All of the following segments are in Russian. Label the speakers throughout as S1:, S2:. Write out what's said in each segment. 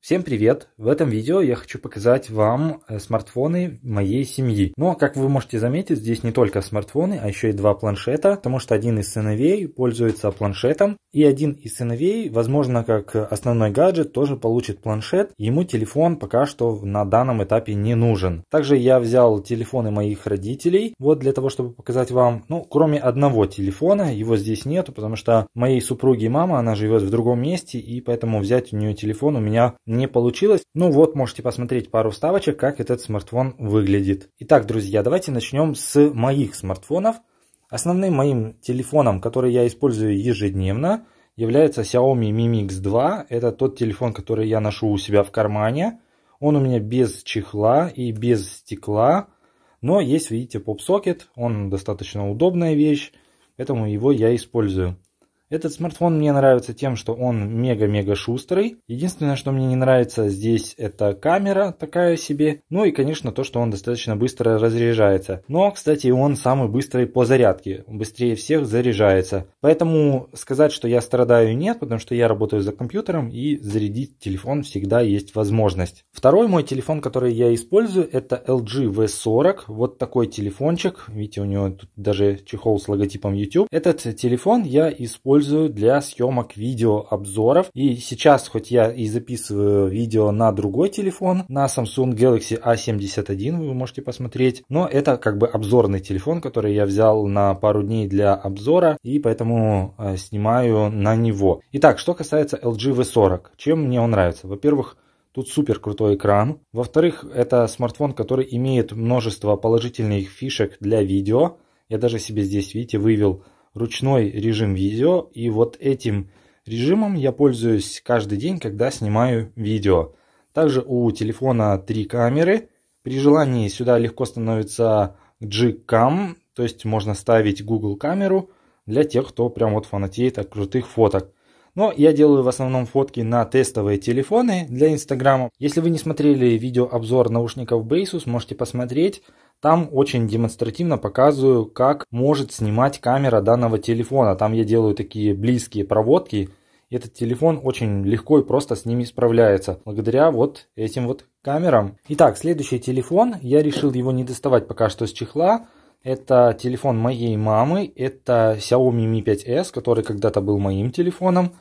S1: Всем привет! В этом видео я хочу показать вам э, смартфоны моей семьи. Но, как вы можете заметить, здесь не только смартфоны, а еще и два планшета, потому что один из сыновей пользуется планшетом, и один из сыновей, возможно, как основной гаджет, тоже получит планшет, ему телефон пока что на данном этапе не нужен. Также я взял телефоны моих родителей, вот для того, чтобы показать вам, ну, кроме одного телефона, его здесь нету, потому что моей супруги мама, она живет в другом месте, и поэтому взять у нее телефон у меня не получилось. Ну вот, можете посмотреть пару вставочек, как этот смартфон выглядит. Итак, друзья, давайте начнем с моих смартфонов. Основным моим телефоном, который я использую ежедневно, является Xiaomi Mi Mix 2. Это тот телефон, который я ношу у себя в кармане. Он у меня без чехла и без стекла. Но есть, видите, поп-сокет. Он достаточно удобная вещь, поэтому его я использую. Этот смартфон мне нравится тем, что он мега-мега шустрый. Единственное, что мне не нравится здесь, это камера такая себе. Ну и, конечно, то, что он достаточно быстро разряжается. Но, кстати, он самый быстрый по зарядке. Быстрее всех заряжается. Поэтому сказать, что я страдаю, нет, потому что я работаю за компьютером и зарядить телефон всегда есть возможность. Второй мой телефон, который я использую, это LG V40. Вот такой телефончик. Видите, у него тут даже чехол с логотипом YouTube. Этот телефон я использую использую для съемок видео обзоров. И сейчас, хоть я и записываю видео на другой телефон, на Samsung Galaxy A71 вы можете посмотреть, но это как бы обзорный телефон, который я взял на пару дней для обзора, и поэтому э, снимаю на него. Итак, что касается LG V40, чем мне он нравится? Во-первых, Тут супер крутой экран. Во-вторых, это смартфон, который имеет множество положительных фишек для видео. Я даже себе здесь, видите, вывел ручной режим видео, и вот этим режимом я пользуюсь каждый день, когда снимаю видео. Также у телефона три камеры. При желании сюда легко становится g Gcam, то есть можно ставить Google камеру для тех, кто прям вот фанатеет от крутых фоток. Но я делаю в основном фотки на тестовые телефоны для Инстаграма. Если вы не смотрели видео обзор наушников Basus, можете посмотреть. Там очень демонстративно показываю, как может снимать камера данного телефона. Там я делаю такие близкие проводки. Этот телефон очень легко и просто с ними справляется, благодаря вот этим вот камерам. Итак, следующий телефон. Я решил его не доставать пока что с чехла. Это телефон моей мамы, это Xiaomi Mi 5S, который когда-то был моим телефоном.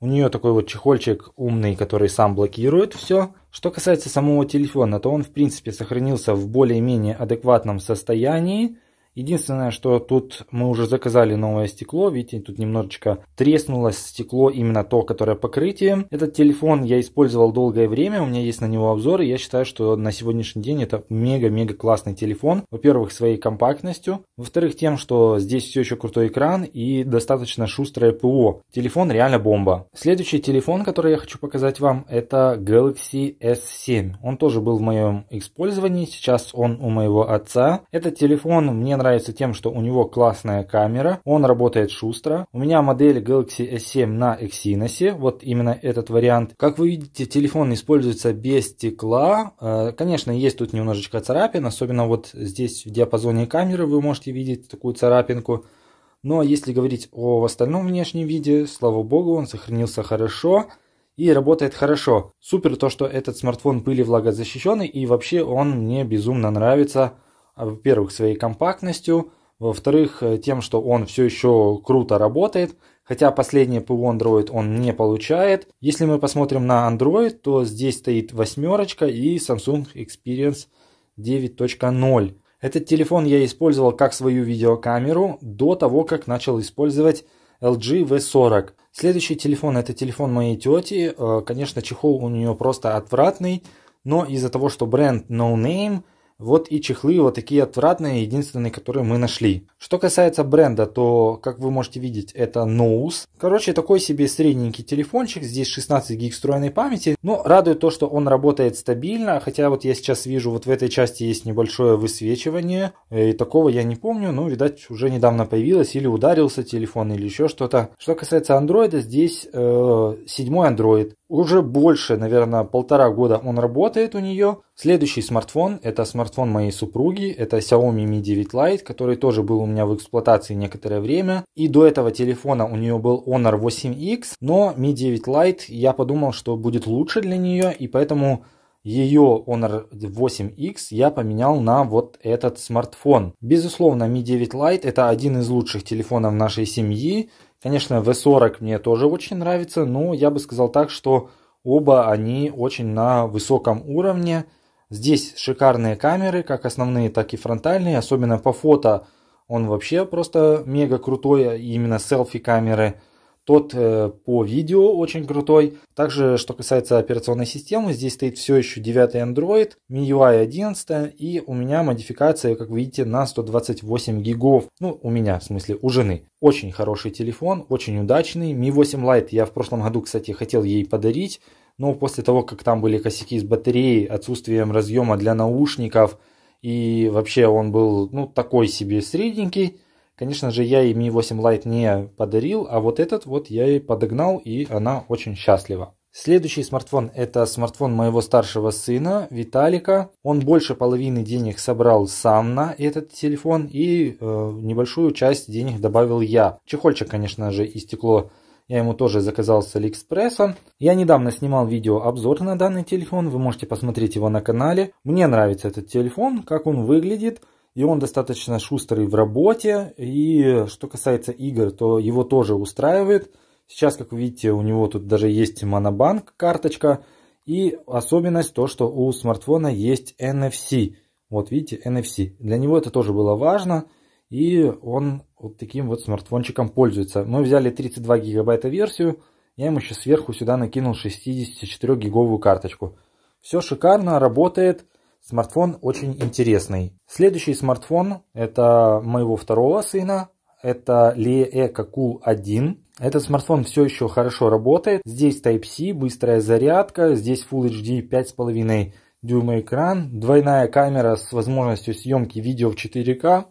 S1: У нее такой вот чехольчик умный, который сам блокирует все. Что касается самого телефона, то он в принципе сохранился в более-менее адекватном состоянии. Единственное, что тут мы уже заказали новое стекло. Видите, тут немножечко треснулось стекло, именно то, которое покрытие. Этот телефон я использовал долгое время, у меня есть на него обзоры. Я считаю, что на сегодняшний день это мега-мега классный телефон. Во-первых, своей компактностью. Во-вторых, тем, что здесь все еще крутой экран и достаточно шустрое ПО. Телефон реально бомба. Следующий телефон, который я хочу показать вам, это Galaxy S7. Он тоже был в моем использовании, сейчас он у моего отца. Этот телефон мне нравится нравится тем, что у него классная камера, он работает шустро. У меня модель Galaxy S7 на Exynos, вот именно этот вариант. Как вы видите, телефон используется без стекла. Э, конечно, есть тут немножечко царапин, особенно вот здесь в диапазоне камеры вы можете видеть такую царапинку. Но если говорить о остальном внешнем виде, слава богу, он сохранился хорошо и работает хорошо. Супер то, что этот смартфон пыли влагозащищенный и вообще он мне безумно нравится. А, во-первых, своей компактностью, во-вторых, э, тем, что он все еще круто работает, хотя последний ПУ Android он не получает. Если мы посмотрим на Android, то здесь стоит восьмерочка и Samsung Experience 9.0. Этот телефон я использовал как свою видеокамеру до того, как начал использовать LG V40. Следующий телефон это телефон моей тети. Э, конечно, чехол у нее просто отвратный, но из-за того, что бренд No Name – вот и чехлы вот такие отвратные, единственные, которые мы нашли. Что касается бренда, то, как вы можете видеть, это Nose. Короче, такой себе средненький телефончик, здесь 16 гиг встроенной памяти. Но радует то, что он работает стабильно, хотя вот я сейчас вижу, вот в этой части есть небольшое высвечивание. Э, и такого я не помню, Ну, видать, уже недавно появилось, или ударился телефон, или еще что-то. Что касается Android, здесь э, седьмой Android. Уже больше, наверное, полтора года он работает у нее. Следующий смартфон – это смартфон моей супруги, это Xiaomi Mi 9 Lite, который тоже был у меня в эксплуатации некоторое время. И до этого телефона у нее был Honor 8X, но Mi 9 Lite я подумал, что будет лучше для нее, и поэтому ее Honor 8X я поменял на вот этот смартфон. Безусловно, Mi 9 Lite это один из лучших телефонов нашей семьи. Конечно, V40 мне тоже очень нравится, но я бы сказал так, что оба они очень на высоком уровне. Здесь шикарные камеры, как основные, так и фронтальные, особенно по фото он вообще просто мега крутой, а именно селфи камеры – тот э, по видео очень крутой. Также, что касается операционной системы, здесь стоит все еще 9 Android, MIUI 11 и у меня модификация, как видите, на 128 гигов. Ну, у меня, в смысле, у жены. Очень хороший телефон, очень удачный. Mi 8 Lite я в прошлом году, кстати, хотел ей подарить, но после того, как там были косяки с батареей, отсутствием разъема для наушников и вообще он был, ну, такой себе средненький, Конечно же, я ей Mi 8 Lite не подарил, а вот этот вот я ей подогнал, и она очень счастлива. Следующий смартфон – это смартфон моего старшего сына Виталика. Он больше половины денег собрал сам на этот телефон, и э, небольшую часть денег добавил я. Чехольчик, конечно же, и стекло я ему тоже заказал с Алиэкспресса. Я недавно снимал видео обзор на данный телефон, вы можете посмотреть его на канале. Мне нравится этот телефон, как он выглядит – и он достаточно шустрый в работе, и что касается игр, то его тоже устраивает. Сейчас, как вы видите, у него тут даже есть монобанк карточка, и особенность то, что у смартфона есть NFC. Вот видите, NFC. Для него это тоже было важно, и он вот таким вот смартфончиком пользуется. Мы взяли 32 гигабайта версию, я ему еще сверху сюда накинул 64 гиговую карточку. Все шикарно, работает. Смартфон очень интересный. Следующий смартфон это моего второго сына. Это Lee Eco Cool 1. Этот смартфон все еще хорошо работает. Здесь Type-C, быстрая зарядка, здесь Full HD 5,5 дюйма экран, двойная камера с возможностью съемки видео в 4К.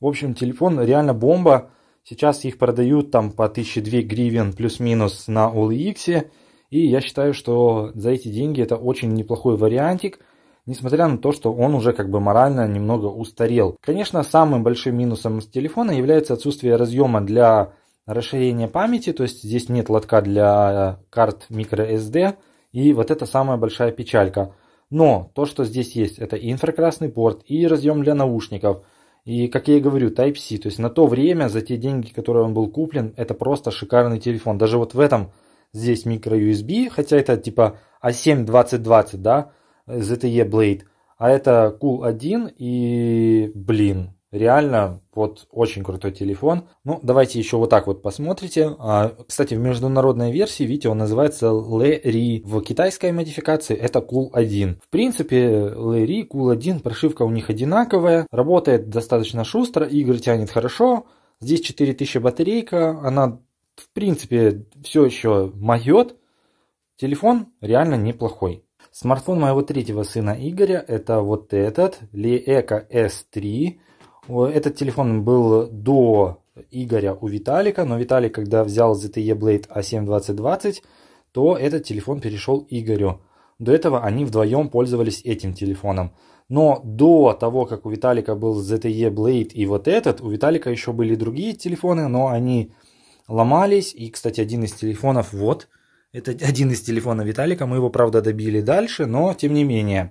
S1: В общем, телефон реально бомба. Сейчас их продают там по 1002 гривен плюс-минус на OLX. И я считаю, что за эти деньги это очень неплохой вариантик – несмотря на то, что он уже как бы морально немного устарел. Конечно, самым большим минусом с телефона является отсутствие разъема для расширения памяти, то есть здесь нет лотка для э, карт microSD, и вот это самая большая печалька. Но то, что здесь есть, это и инфракрасный порт, и разъем для наушников, и, как я и говорю, Type-C. То есть на то время, за те деньги, которые он был куплен, это просто шикарный телефон. Даже вот в этом здесь microUSB, хотя это типа A7-2020, да, ZTE Blade, а это Cool 1 и, блин, реально вот очень крутой телефон. Ну, давайте еще вот так вот посмотрите. А, кстати, в международной версии, видите, он называется Leri. В китайской модификации это Cool 1. В принципе, Leri, Cool 1, прошивка у них одинаковая. Работает достаточно шустро, игры тянет хорошо. Здесь 4000 батарейка, она в принципе все еще моет. Телефон реально неплохой. Смартфон моего третьего сына Игоря это вот этот, Lieco S3. Этот телефон был до Игоря у Виталика, но Виталик, когда взял ZTE Blade A7 а 2020, то этот телефон перешел Игорю. До этого они вдвоем пользовались этим телефоном. Но до того, как у Виталика был ZTE Blade и вот этот, у Виталика еще были другие телефоны, но они ломались. И, кстати, один из телефонов вот, это один из телефонов Виталика, мы его, правда, добили дальше, но тем не менее.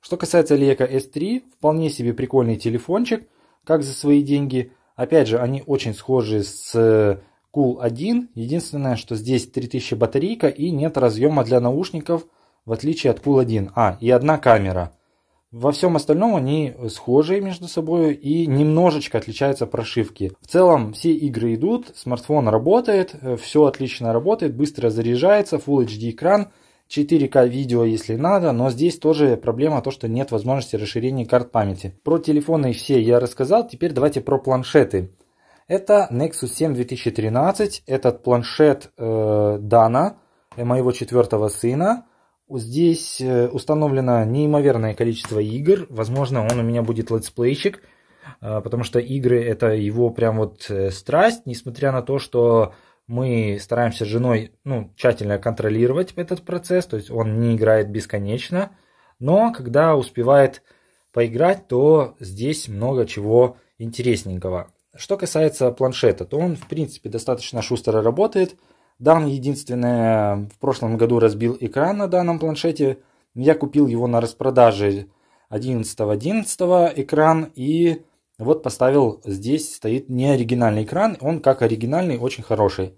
S1: Что касается Лека S3, вполне себе прикольный телефончик, как за свои деньги. Опять же, они очень схожи с э, Cool 1, единственное, что здесь 3000 батарейка и нет разъема для наушников, в отличие от Cool 1. А, и одна камера – во всем остальном они схожие между собой и немножечко отличаются прошивки. В целом все игры идут, смартфон работает, э, все отлично работает, быстро заряжается, Full HD экран, 4К видео, если надо, но здесь тоже проблема то, что нет возможности расширения карт памяти. Про телефоны все я рассказал, теперь давайте про планшеты. Это Nexus 7 2013, этот планшет э, Дана, э, моего четвертого сына. Здесь э, установлено неимоверное количество игр. Возможно, он у меня будет летсплейщик, э, потому что игры это его прям вот э, страсть, несмотря на то, что мы стараемся с женой ну, тщательно контролировать этот процесс, то есть он не играет бесконечно, но когда успевает поиграть, то здесь много чего интересненького. Что касается планшета, то он в принципе достаточно шустро работает – Дан единственное э, в прошлом году разбил экран на данном планшете. Я купил его на распродаже 11.11 .11 экран и вот поставил здесь стоит не оригинальный экран. Он как оригинальный очень хороший.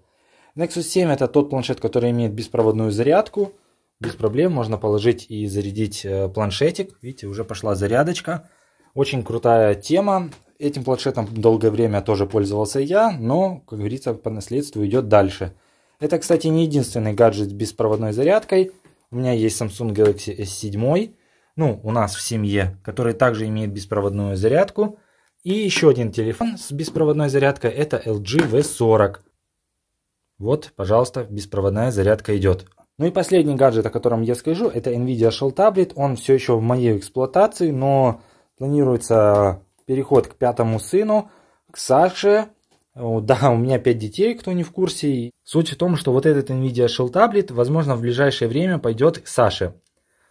S1: Nexus 7 это тот планшет, который имеет беспроводную зарядку. Без проблем можно положить и зарядить э, планшетик. Видите, уже пошла зарядочка. Очень крутая тема. Этим планшетом долгое время тоже пользовался я, но, как говорится, по наследству идет дальше. Это, кстати, не единственный гаджет с беспроводной зарядкой. У меня есть Samsung Galaxy S7, ну, у нас в семье, который также имеет беспроводную зарядку. И еще один телефон с беспроводной зарядкой, это LG V40. Вот, пожалуйста, беспроводная зарядка идет. Ну и последний гаджет, о котором я скажу, это Nvidia Shell Tablet. Он все еще в моей эксплуатации, но планируется переход к пятому сыну, к Саше. Да, у меня 5 детей, кто не в курсе. Суть в том, что вот этот NVIDIA Shield Tablet, возможно, в ближайшее время пойдет к Саше.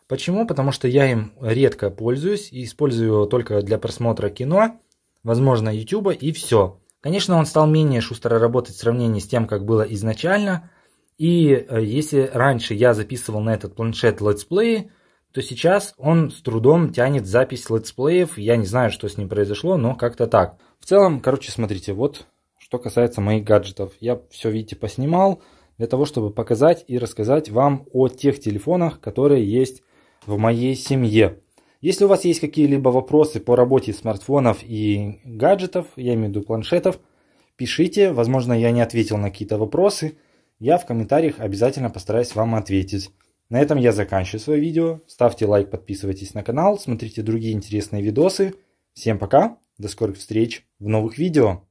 S1: Почему? Потому что я им редко пользуюсь и использую его только для просмотра кино, возможно, YouTube и все. Конечно, он стал менее шустро работать в сравнении с тем, как было изначально. И э, если раньше я записывал на этот планшет летсплеи, то сейчас он с трудом тянет запись летсплеев. Я не знаю, что с ним произошло, но как-то так. В целом, короче, смотрите, вот что касается моих гаджетов, я все, видите, поснимал для того, чтобы показать и рассказать вам о тех телефонах, которые есть в моей семье. Если у вас есть какие-либо вопросы по работе смартфонов и гаджетов, я имею в виду планшетов, пишите, возможно, я не ответил на какие-то вопросы, я в комментариях обязательно постараюсь вам ответить. На этом я заканчиваю свое видео. Ставьте лайк, подписывайтесь на канал, смотрите другие интересные видосы. Всем пока, до скорых встреч в новых видео.